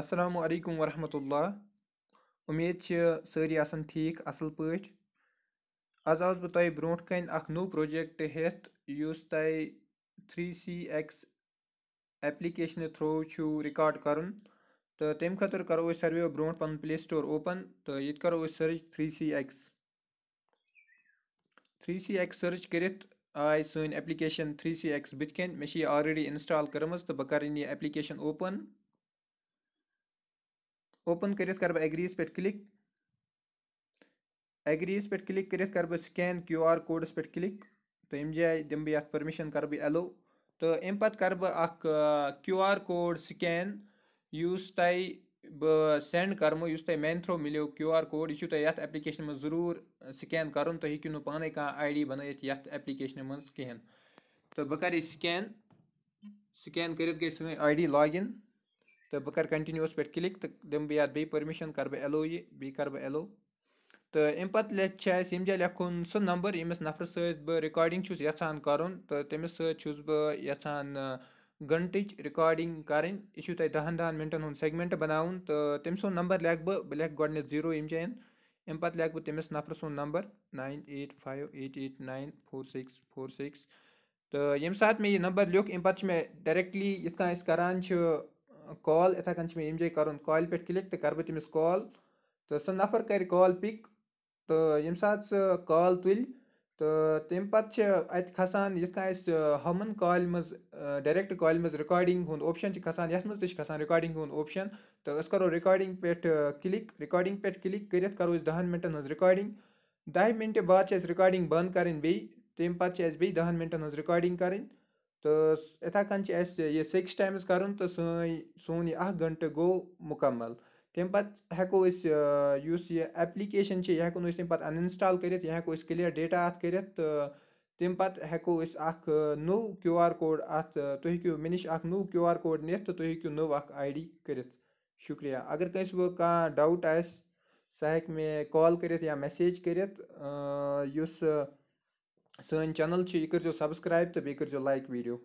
السلام علیکم ورحمۃ اللہ اُمید چھِ سٲری آسان ٹھیٖک اَصٕل پٲٹھۍ آز آس بہٕ تۄہہِ برونٛٹھ کَنہِ اَکھ نوٚو پرٛوجَکٹ ہٮ۪تھ یُس تۄہہِ تھرٛی سی اٮ۪کٕس اٮ۪پلِکیشنہٕ تھرٛوٗ چھُو رِکاڈ کَرُن تہٕ تَمہِ خٲطرٕ کَرو أسۍ ساروِیو برونٛٹھ پَنُن پٕلے سٹور اوپَن تہٕ ییٚتہِ کَرو أسۍ search three C X three C X search کٔرِتھ آے سٲنۍ اٮ۪پلِکیشَن تھرٛی سی اٮ۪کٕس بٕتھِ کَنۍ مےٚ چھِ یہِ آلریڈی اِنسٹال کٔرمٕژ تہٕ بہٕ کَرٕنۍ یہِ اٮ۪پلِکیشَن اوپَن ओपन करियत कर एग्रीस पे क्लिक एग्रीस पे क्लिक करियत कर स्कैन क्यू आर कोडस पे क्लिक तो अम जाए दम बह परमिशन कर एलो तो अम पे कर क्यू आर कोड स्कैन उस तय बह सेंड करमो उस तय मेन थ्रो मिलो क्यू आर कोड यह तुम एप्लिकेशन में जरूर स्कैन कर तुम पान कह आई डी बन एप्लिकेशन मं कहें तो बह कर तो स्कैन स्कैन कर सी आई डी लॉग इन तो बह कर कंटिन्यूस पे क्लिक तो दिम बह ये पर्मिशन कर बह एलो ये बी कर बह एलो तो अम पे लिखे जाए लेखन सह नंबर यमिस नफर सिकॉडिंग रिकॉर्डिंग कर तो तमिस सह यहां घंटच रिकॉर्डिंग करें यह दहन दहन मिनटन हूँ सेगमेंट बना तो तम सो नंबर लख लख ग जीरो अम जाए अम पे लख तमिस नफर सो number nine eight five eight eight nine four six four six तो ये साथ मे ये नंबर लिख अम पे डायरेक्टली ये कर کال یِتھَے کٔنۍ چھِ مےٚ ییٚمہِ جایہِ کَرُن کالہِ پٮ۪ٹھ کِلِک تہٕ کَرٕ بہٕ تٔمِس کال تہٕ سُہ نفر کَرِ کال پِک تہٕ ییٚمہِ ساتہٕ سُہ کال تُلہِ تہٕ تمہِ پَتہٕ چھِ اَتہِ کھَسان یِتھ کٔنۍ اَسہِ ہُمَن کالہِ منٛز ڈایریٚکٹ کالہِ منٛز رِکاڈِنٛگ ہُنٛد اوپشَن چھِ کھَسان یَتھ منٛز تہِ چھِ کھَسان رِکاڈِنٛگ ہُنٛد اوپشَن تہٕ أسۍ کَرو رِکاڈِنٛگ پٮ۪ٹھ کِلِک رِکاڈِنٛگ پٮ۪ٹھ کِلِک کٔرِتھ کَرو أسۍ دَہَن مِنٹَن ہٕنٛز رِکاڈِنٛگ دَہہِ مِنٹہِ بعد چھِ اَسہِ رِکاڈِنٛگ بنٛد کَرٕنۍ بیٚیہِ تمہِ پَتہٕ چھِ اَسہِ بیٚیہِ دَہَن مِنٹَن ہٕنٛز رِکاڈِنٛگ کَرٕنۍ تہٕ یِتھَے کٔنۍ چھِ اَسہِ یہِ سیٚکِس ٹایمٕز کَرُن تہٕ سٲنۍ سون یہِ اَکھ گھنٹہٕ گوٚو مُکمل تمہِ پَتہٕ ہٮ۪کو أسۍ یُس یہِ ایپلِکیشَن چھِ یہِ ہٮ۪کو نہٕ أسۍ تمہِ پَتہٕ اَن اِنسٹال کٔرِتھ یہِ ہٮ۪کو أسۍ کٕلیَر ڈیٹا اَتھ کٔرِتھ تہٕ تمہِ پَتہٕ ہٮ۪کو أسۍ اَکھ نوٚو کیوٗ آر کوڈ اَتھ تُہۍ ہیٚکِو مےٚ نِش اَکھ نوٚو کیوٗ آر کوڈ نِتھ تہٕ تُہۍ ہیٚکِو نٔو اَکھ آی ڈی کٔرِتھ شُکریہ اگر کٲنٛسہِ وۄنۍ کانٛہہ ڈاوُٹ آسہِ سُہ ہیٚکہِ مےٚ کال کٔرِتھ یا میسیج کٔرِتھ یُس सैन चैनल यह करो तो बेहतर लाइक वीडियो